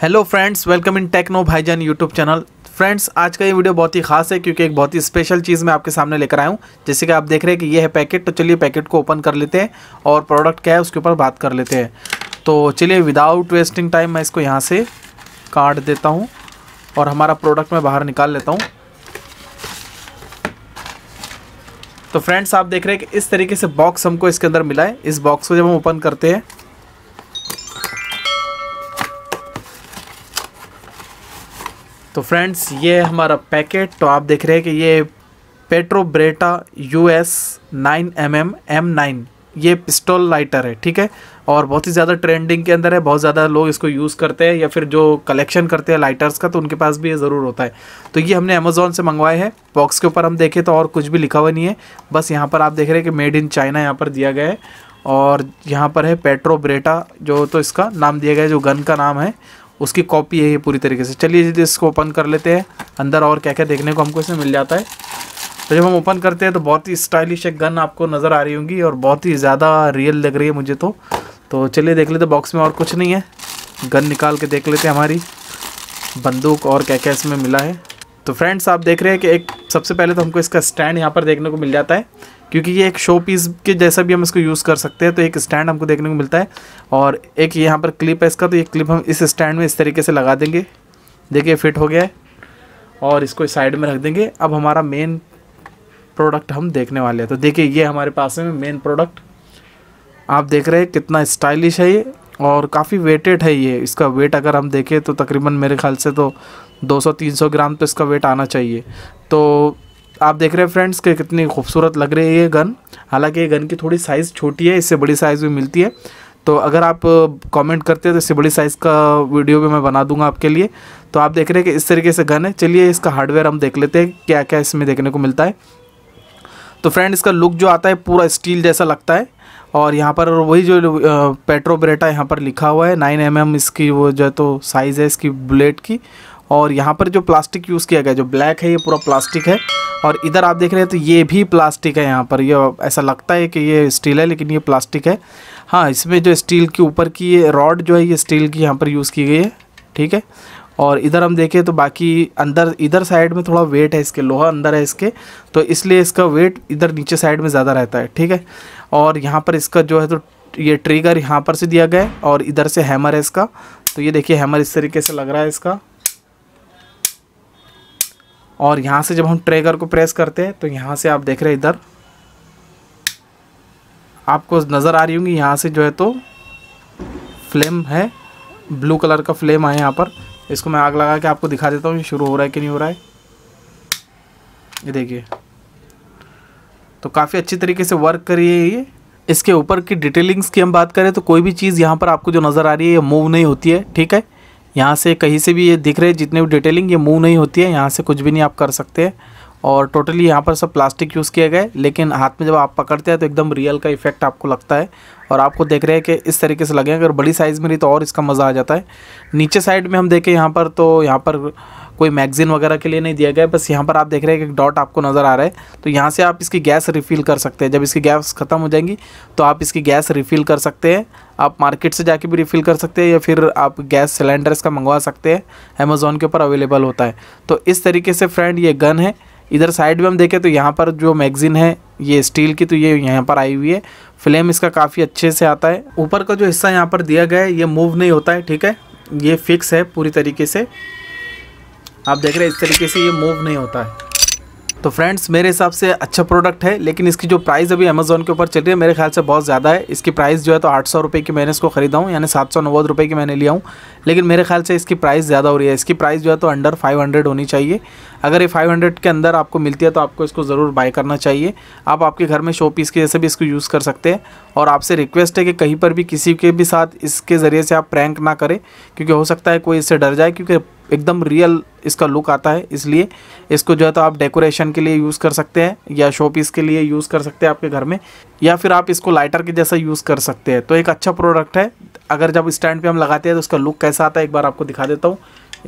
hello friends welcome in techno Bhaijaan YouTube channel friends आज का ये वीडियो बहुत ही खास है क्योंकि एक बहुत ही स्पेशल चीज़ मैं आपके सामने लेकर आया हूँ जैसे कि आप देख रहे हैं कि ये है पैकेट तो चलिए पैकेट को ओपन कर लेते हैं और प्रोडक्ट क्या है उसके ऊपर बात कर लेते हैं तो चलिए विदाउट वेस्टिंग टाइम मैं इसको यहाँ से काट देता हूँ और हमारा प्रोडक्ट मैं बाहर निकाल लेता हूँ तो फ्रेंड्स आप देख रहे हैं कि इस तरीके से बॉक्स हमको इसके अंदर मिला है इस बॉक्स को जब हम ओपन करते हैं तो फ्रेंड्स ये हमारा पैकेट तो आप देख रहे हैं कि ये Pietro Beretta U S nine M M M nine ये पिस्टल लाइटर है ठीक है और बहुत ही ज़्यादा ट्रेंडिंग के अंदर है बहुत ज़्यादा लोग इसको यूज़ करते हैं या फिर जो कलेक्शन करते हैं लाइटर्स का तो उनके पास भी ये ज़रूर होता है तो ये हमने अमेज़ोन से मंगवाए हैं बॉक्स के ऊपर हम देखें तो और कुछ भी लिखा हुआ नहीं है बस यहाँ पर आप देख रहे हैं कि मेड इन चाइना यहाँ पर दिया गया है और यहाँ पर है पेट्रोब्रेटा जो तो इसका नाम दिया गया है जो गन का नाम है उसकी कॉपी है ये पूरी तरीके से चलिए जी इसको ओपन कर लेते हैं अंदर और क्या क्या देखने को हमको इसमें मिल जाता है तो जब हम ओपन करते हैं तो बहुत ही स्टाइलिश एक गन आपको नज़र आ रही होंगी और बहुत ही ज़्यादा रियल लग रही है मुझे तो तो चलिए देख लेते बॉक्स में और कुछ नहीं है गन निकाल के देख लेते हमारी बंदूक और क्या क्या इसमें मिला है तो फ्रेंड्स आप देख रहे हैं कि एक सबसे पहले तो हमको इसका स्टैंड यहाँ पर देखने को मिल जाता है क्योंकि ये एक शो पीस के जैसा भी हम इसको यूज़ कर सकते हैं तो एक स्टैंड हमको देखने को मिलता है और एक यहाँ पर क्लिप है इसका तो ये क्लिप हम इस स्टैंड में इस तरीके से लगा देंगे देखिए फिट हो गया है और इसको साइड में रख देंगे अब हमारा मेन प्रोडक्ट हम देखने वाले हैं तो देखिए ये हमारे पास में मेन प्रोडक्ट आप देख रहे हैं कितना स्टाइलिश है ये और काफ़ी वेटेड है ये इसका वेट अगर हम देखें तो तकरीबन मेरे ख्याल से तो 200-300 ग्राम तो इसका वेट आना चाहिए तो आप देख रहे हैं फ्रेंड्स कि कितनी खूबसूरत लग रही है ये गन हालांकि ये गन की थोड़ी साइज़ छोटी है इससे बड़ी साइज़ भी मिलती है तो अगर आप कमेंट करते हैं तो इससे बड़ी साइज़ का वीडियो भी मैं बना दूंगा आपके लिए तो आप देख रहे हैं कि इस तरीके से गन है चलिए इसका हार्डवेयर हम देख लेते हैं क्या क्या इसमें देखने को मिलता है तो फ्रेंड इसका लुक जो आता है पूरा स्टील जैसा लगता है और यहाँ पर वही जो पेट्रो ब्रेटा यहाँ पर लिखा हुआ है नाइन एम mm इसकी वो जो है तो साइज़ है इसकी बुलेट की और यहाँ पर जो प्लास्टिक यूज़ किया गया जो ब्लैक है ये पूरा प्लास्टिक है और इधर आप देख रहे हैं तो ये भी प्लास्टिक है यहाँ पर ये ऐसा लगता है कि ये स्टील है लेकिन ये प्लास्टिक है हाँ इसमें जो स्टील के ऊपर की ये रॉड जो है ये स्टील की यहाँ पर यूज़ की गई है ठीक है और इधर हम देखें तो बाकी अंदर इधर साइड में थोड़ा वेट है इसके लोहा अंदर है इसके तो इसलिए इसका वेट इधर नीचे साइड में ज़्यादा रहता है ठीक है और यहाँ पर इसका जो है तो ये ट्रिगर यहाँ पर से दिया गया है और इधर से हैमर है इसका तो ये देखिए हैमर इस तरीके से लग रहा है इसका और यहाँ से जब हम ट्रेगर को प्रेस करते हैं तो यहाँ से आप देख रहे हैं इधर आपको नज़र आ रही होंगी यहाँ से जो है तो फ्लेम है ब्लू कलर का फ्लेम है यहाँ पर इसको मैं आग लगा के आपको दिखा देता हूँ ये शुरू हो रहा है कि नहीं हो रहा है ये देखिए तो काफ़ी अच्छी तरीके से वर्क करिए ये इसके ऊपर की डिटेलिंग्स की हम बात करें तो कोई भी चीज़ यहाँ पर आपको जो नज़र आ रही है ये मूव नहीं होती है ठीक है यहाँ से कहीं से भी ये दिख रहे जितने भी डिटेलिंग ये मूव नहीं होती है यहाँ से कुछ भी नहीं आप कर सकते और टोटली यहाँ पर सब प्लास्टिक यूज़ किया गया है लेकिन हाथ में जब आप पकड़ते हैं तो एकदम रियल का इफेक्ट आपको लगता है और आपको देख रहे हैं कि इस तरीके से लगे अगर बड़ी साइज़ में रही तो और इसका मज़ा आ जाता है नीचे साइड में हम देखें यहाँ पर तो यहाँ पर कोई मैगजीन वगैरह के लिए नहीं दिया गया बस यहाँ पर आप देख रहे हैं कि डॉट आपको नज़र आ रहा है तो यहाँ से आप इसकी गैस रिफ़िल कर सकते हैं जब इसकी गैस ख़त्म हो जाएंगी तो आप इसकी गैस रिफ़िल कर सकते हैं आप मार्केट से जाके भी रिफ़िल कर सकते हैं या फिर आप गैस सिलेंडर इसका मंगवा सकते हैं अमेज़ोन के ऊपर अवेलेबल होता है तो इस तरीके से फ्रेंड ये गन है इधर साइड में हम देखें तो यहाँ पर जो मैगज़ीन है ये स्टील की तो ये यहाँ पर आई हुई है फ्लेम इसका काफ़ी अच्छे से आता है ऊपर का जो हिस्सा यहाँ पर दिया गया है ये मूव नहीं होता है ठीक है ये फिक्स है पूरी तरीके से आप देख रहे हैं इस तरीके से ये मूव नहीं होता है तो फ्रेंड्स मेरे हिसाब से अच्छा प्रोडक्ट है लेकिन इसकी जो प्राइस अभी अमेजोन के ऊपर चल रही है मेरे ख्याल से बहुत ज़्यादा है इसकी प्राइस जो है तो आठ सौ रुपये की मैंने इसको खरीदा हूँ यानी सात सौ नव्वद रुपये की मैंने लिया हूँ लेकिन मेरे ख्याल से इसकी प्राइस ज़्यादा हो रही है इसकी प्राइस जो है तो अंडर फाइव हंड्रेड होनी चाहिए अगर ये फाइव हंड्रेड के अंदर आपको मिलती है तो आपको इसको ज़रूर बाय करना चाहिए आप आपके घर में शो पीस के जैसे भी इसको यूज़ कर सकते हैं और आपसे रिक्वेस्ट है कि कहीं पर भी किसी के भी साथ इसके ज़रिए से आप प्रैंक ना करें क्योंकि हो सकता है कोई इससे डर जाए क्योंकि एकदम रियल इसका लुक आता है इसलिए इसको जो है तो आप डेकोरेशन के लिए यूज़ कर सकते हैं या शो पीस के लिए यूज़ कर सकते हैं आपके घर में या फिर आप इसको लाइटर के जैसा यूज़ कर सकते हैं तो एक अच्छा प्रोडक्ट है अगर जब स्टैंड पे हम लगाते हैं तो उसका लुक कैसा आता है एक बार आपको दिखा देता हूँ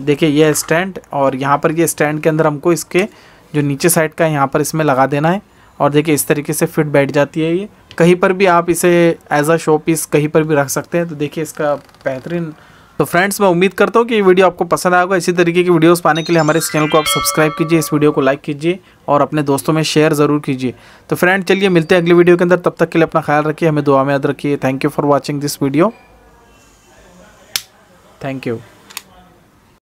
देखिए यह स्टैंड और यहाँ पर ये स्टैंड के अंदर हमको इसके जो नीचे साइड का है यहाँ पर इसमें लगा देना है और देखिए इस तरीके से फिट बैठ जाती है ये कहीं पर भी आप इसे एज अ शो पीस कहीं पर भी रख सकते हैं तो देखिए इसका बेहतरीन तो फ्रेंड्स मैं उम्मीद करता हूँ कि ये वीडियो आपको पसंद आएगा इसी तरीके की वीडियोस पाने के लिए हमारे इस चैनल को आप सब्सक्राइब कीजिए इस वीडियो को लाइक कीजिए और अपने दोस्तों में शेयर ज़रूर कीजिए तो फ्रेंड चलिए मिलते हैं अगली वीडियो के अंदर तब तक के लिए अपना ख्याल रखिए हमें दुआ में याद रखिए thank you for watching this video thank you